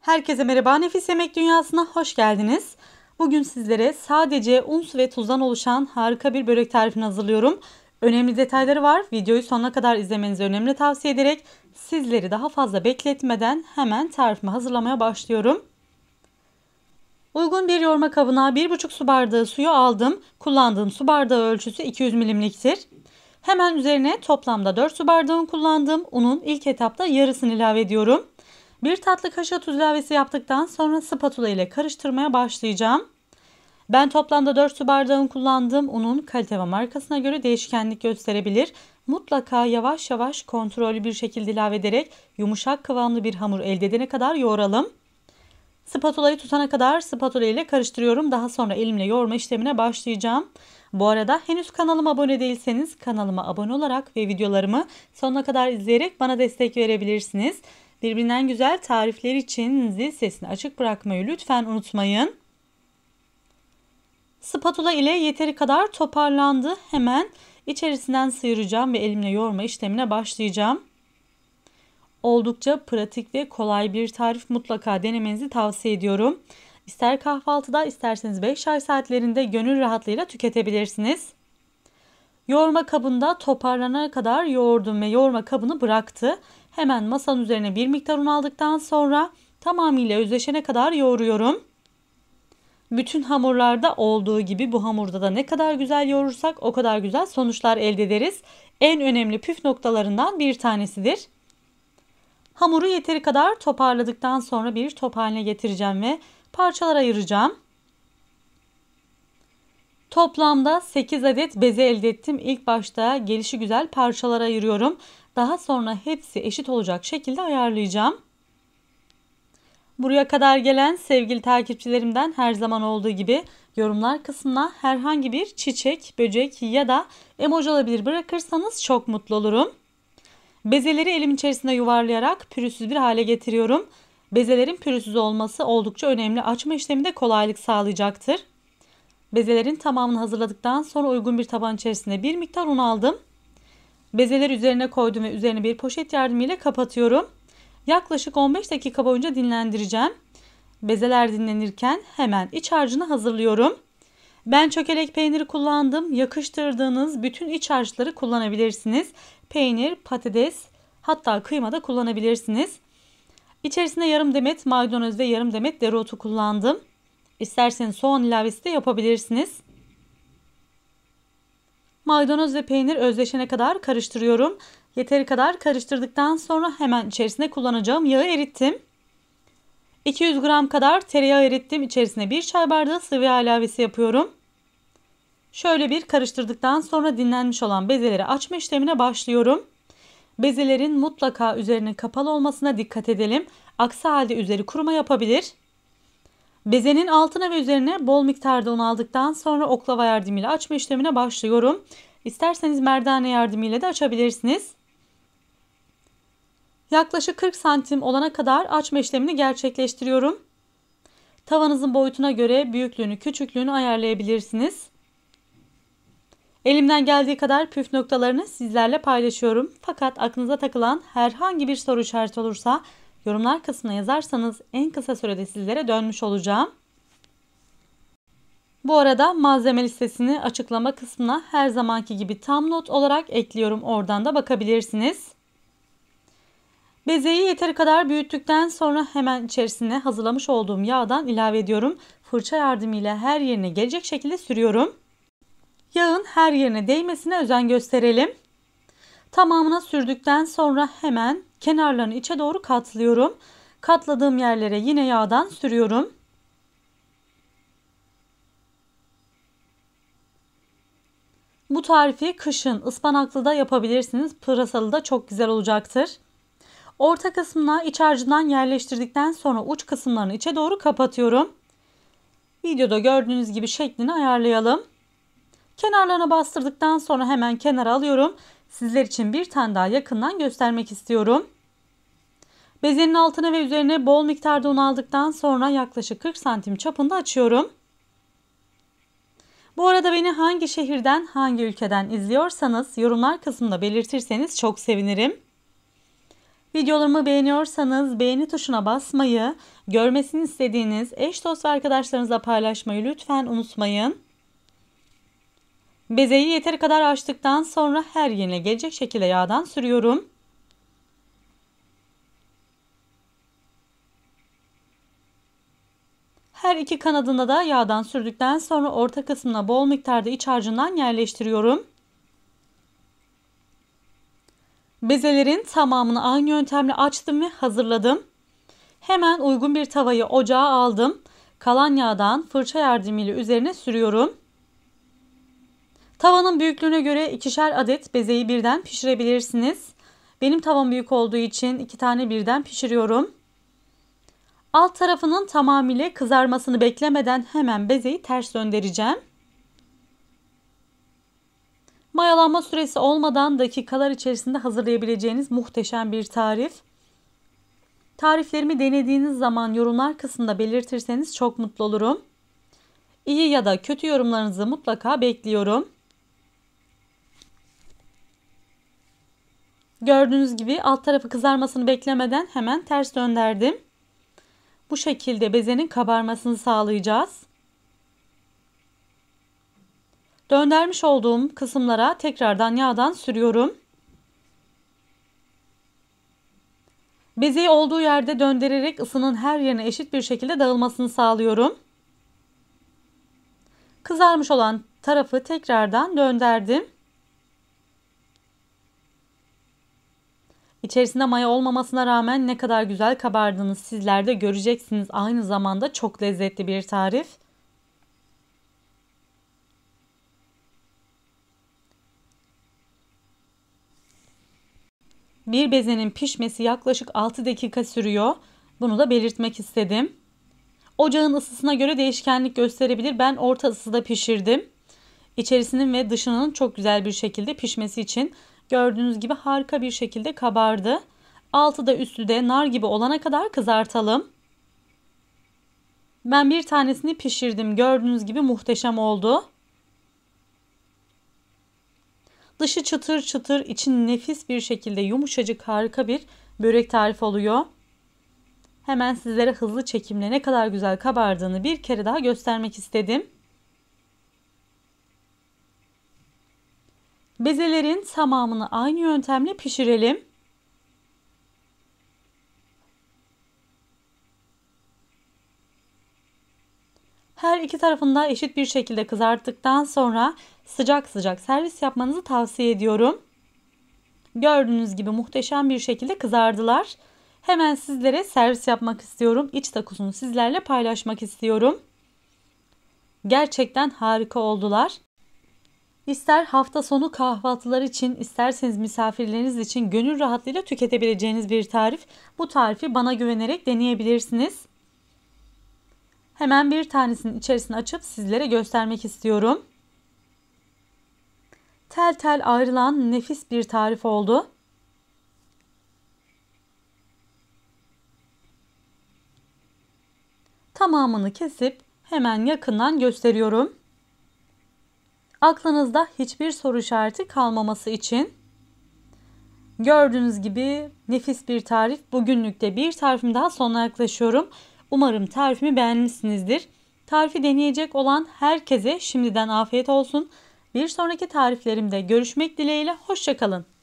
Herkese merhaba Nefis Yemek Dünyası'na hoş geldiniz. Bugün sizlere sadece un su ve tuzdan oluşan harika bir börek tarifini hazırlıyorum. Önemli detayları var. Videoyu sonuna kadar izlemenizi önemli tavsiye ederek sizleri daha fazla bekletmeden hemen tarifimi hazırlamaya başlıyorum. Uygun bir yoğurma kabına 1,5 su bardağı suyu aldım. Kullandığım su bardağı ölçüsü 200 milimliktir. Hemen üzerine toplamda 4 su bardağın kullandığım unun ilk etapta yarısını ilave ediyorum. Bir tatlı kaşığı tuz ilavesi yaptıktan sonra spatula ile karıştırmaya başlayacağım. Ben toplamda 4 su bardağını kullandım. Unun kalite ve markasına göre değişkenlik gösterebilir. Mutlaka yavaş yavaş kontrollü bir şekilde ilave ederek yumuşak kıvamlı bir hamur elde edene kadar yoğuralım. Spatulayı tutana kadar spatula ile karıştırıyorum. Daha sonra elimle yoğurma işlemine başlayacağım. Bu arada henüz kanalıma abone değilseniz kanalıma abone olarak ve videolarımı sonuna kadar izleyerek bana destek verebilirsiniz. Birbirinden güzel tarifler için zil sesini açık bırakmayı lütfen unutmayın. Spatula ile yeteri kadar toparlandı. Hemen içerisinden sıyıracağım ve elimle yoğurma işlemine başlayacağım. Oldukça pratik ve kolay bir tarif mutlaka denemenizi tavsiye ediyorum. İster kahvaltıda isterseniz 5 çay saatlerinde gönül rahatlığıyla tüketebilirsiniz. Yoğurma kabında toparlanana kadar yoğurdum ve yoğurma kabını bıraktı. Hemen masanın üzerine bir miktar un aldıktan sonra tamamıyla özleşene kadar yoğuruyorum. Bütün hamurlarda olduğu gibi bu hamurda da ne kadar güzel yoğurursak o kadar güzel sonuçlar elde ederiz. En önemli püf noktalarından bir tanesidir. Hamuru yeteri kadar toparladıktan sonra bir top haline getireceğim ve parçalar ayıracağım. Toplamda 8 adet beze elde ettim. İlk başta gelişi güzel parçalara ayırıyorum. Daha sonra hepsi eşit olacak şekilde ayarlayacağım. Buraya kadar gelen sevgili takipçilerimden her zaman olduğu gibi yorumlar kısmına herhangi bir çiçek, böcek ya da emoji olabilir bırakırsanız çok mutlu olurum. Bezeleri elim içerisinde yuvarlayarak pürüzsüz bir hale getiriyorum. Bezelerin pürüzsüz olması oldukça önemli. Açma işleminde kolaylık sağlayacaktır. Bezelerin tamamını hazırladıktan sonra uygun bir taban içerisine bir miktar un aldım. Bezeler üzerine koydum ve üzerine bir poşet yardımıyla kapatıyorum. Yaklaşık 15 dakika boyunca dinlendireceğim. Bezeler dinlenirken hemen iç harcını hazırlıyorum. Ben çökelek peyniri kullandım. Yakıştırdığınız bütün iç harçları kullanabilirsiniz. Peynir, patates hatta kıyma da kullanabilirsiniz. İçerisine yarım demet maydanoz ve yarım demet dereotu kullandım. İsterseniz soğan ilavesi de yapabilirsiniz. Maydanoz ve peynir özleşene kadar karıştırıyorum. Yeteri kadar karıştırdıktan sonra hemen içerisine kullanacağım yağı erittim. 200 gram kadar tereyağı erittim. İçerisine 1 çay bardağı sıvı yağ ilavesi yapıyorum. Şöyle bir karıştırdıktan sonra dinlenmiş olan bezeleri açma işlemine başlıyorum. Bezelerin mutlaka üzerinin kapalı olmasına dikkat edelim. Aksi halde üzeri kuruma yapabilir. Bezenin altına ve üzerine bol miktarda un aldıktan sonra oklava yardımıyla açma işlemine başlıyorum. İsterseniz merdane yardımıyla da açabilirsiniz. Yaklaşık 40 santim olana kadar açma işlemini gerçekleştiriyorum. Tavanızın boyutuna göre büyüklüğünü küçüklüğünü ayarlayabilirsiniz. Elimden geldiği kadar püf noktalarını sizlerle paylaşıyorum. Fakat aklınıza takılan herhangi bir soru işareti olursa Yorumlar kısmına yazarsanız en kısa sürede sizlere dönmüş olacağım. Bu arada malzeme listesini açıklama kısmına her zamanki gibi tam not olarak ekliyorum. Oradan da bakabilirsiniz. Bezeyi yeteri kadar büyüttükten sonra hemen içerisine hazırlamış olduğum yağdan ilave ediyorum. Fırça yardımıyla her yerine gelecek şekilde sürüyorum. Yağın her yerine değmesine özen gösterelim. Tamamına sürdükten sonra hemen Kenarlarını içe doğru katlıyorum. Katladığım yerlere yine yağdan sürüyorum. Bu tarifi kışın ıspanaklı da yapabilirsiniz. Pırasalı da çok güzel olacaktır. Orta kısmına iç harcından yerleştirdikten sonra uç kısımlarını içe doğru kapatıyorum. Videoda gördüğünüz gibi şeklini ayarlayalım. Kenarlarına bastırdıktan sonra hemen kenara alıyorum Sizler için bir tane daha yakından göstermek istiyorum. Bezenin altına ve üzerine bol miktarda un aldıktan sonra yaklaşık 40 santim çapında açıyorum. Bu arada beni hangi şehirden, hangi ülkeden izliyorsanız yorumlar kısmında belirtirseniz çok sevinirim. Videolarımı beğeniyorsanız beğeni tuşuna basmayı, görmesini istediğiniz eş dost ve arkadaşlarınızla paylaşmayı lütfen unutmayın. Bezeyi yeteri kadar açtıktan sonra her yerine gelecek şekilde yağdan sürüyorum. Her iki kanadında da yağdan sürdükten sonra orta kısmına bol miktarda iç harcından yerleştiriyorum. Bezelerin tamamını aynı yöntemle açtım ve hazırladım. Hemen uygun bir tavayı ocağa aldım. Kalan yağdan fırça yardımıyla üzerine sürüyorum. Tavanın büyüklüğüne göre ikişer adet bezeyi birden pişirebilirsiniz. Benim tavam büyük olduğu için iki tane birden pişiriyorum. Alt tarafının tamamıyla kızarmasını beklemeden hemen bezeyi ters döndüreceğim. Mayalanma süresi olmadan dakikalar içerisinde hazırlayabileceğiniz muhteşem bir tarif. Tariflerimi denediğiniz zaman yorumlar kısmında belirtirseniz çok mutlu olurum. İyi ya da kötü yorumlarınızı mutlaka bekliyorum. Gördüğünüz gibi alt tarafı kızarmasını beklemeden hemen ters döndürdüm. Bu şekilde bezenin kabarmasını sağlayacağız. Döndürmüş olduğum kısımlara tekrardan yağdan sürüyorum. Bezeyi olduğu yerde döndürerek ısının her yerine eşit bir şekilde dağılmasını sağlıyorum. Kızarmış olan tarafı tekrardan döndürdüm. İçerisinde maya olmamasına rağmen ne kadar güzel kabardığını sizler de göreceksiniz. Aynı zamanda çok lezzetli bir tarif. Bir bezenin pişmesi yaklaşık 6 dakika sürüyor. Bunu da belirtmek istedim. Ocağın ısısına göre değişkenlik gösterebilir. Ben orta ısıda pişirdim. İçerisinin ve dışının çok güzel bir şekilde pişmesi için Gördüğünüz gibi harika bir şekilde kabardı. Altı da üstü de nar gibi olana kadar kızartalım. Ben bir tanesini pişirdim. Gördüğünüz gibi muhteşem oldu. Dışı çıtır çıtır, içi nefis bir şekilde yumuşacık harika bir börek tarifi oluyor. Hemen sizlere hızlı çekimle ne kadar güzel kabardığını bir kere daha göstermek istedim. Bezelerin tamamını aynı yöntemle pişirelim. Her iki tarafında eşit bir şekilde kızarttıktan sonra sıcak sıcak servis yapmanızı tavsiye ediyorum. Gördüğünüz gibi muhteşem bir şekilde kızardılar. Hemen sizlere servis yapmak istiyorum. İç takusunu sizlerle paylaşmak istiyorum. Gerçekten harika oldular. İster hafta sonu kahvaltılar için, isterseniz misafirleriniz için gönül rahatlığıyla tüketebileceğiniz bir tarif. Bu tarifi bana güvenerek deneyebilirsiniz. Hemen bir tanesinin içerisini açıp sizlere göstermek istiyorum. Tel tel ayrılan nefis bir tarif oldu. Tamamını kesip hemen yakından gösteriyorum. Aklınızda hiçbir soru işareti kalmaması için gördüğünüz gibi nefis bir tarif. Bugünlükte bir tarifim daha sonuna yaklaşıyorum. Umarım tarifimi beğenmişsinizdir. Tarifi deneyecek olan herkese şimdiden afiyet olsun. Bir sonraki tariflerimde görüşmek dileğiyle hoşçakalın.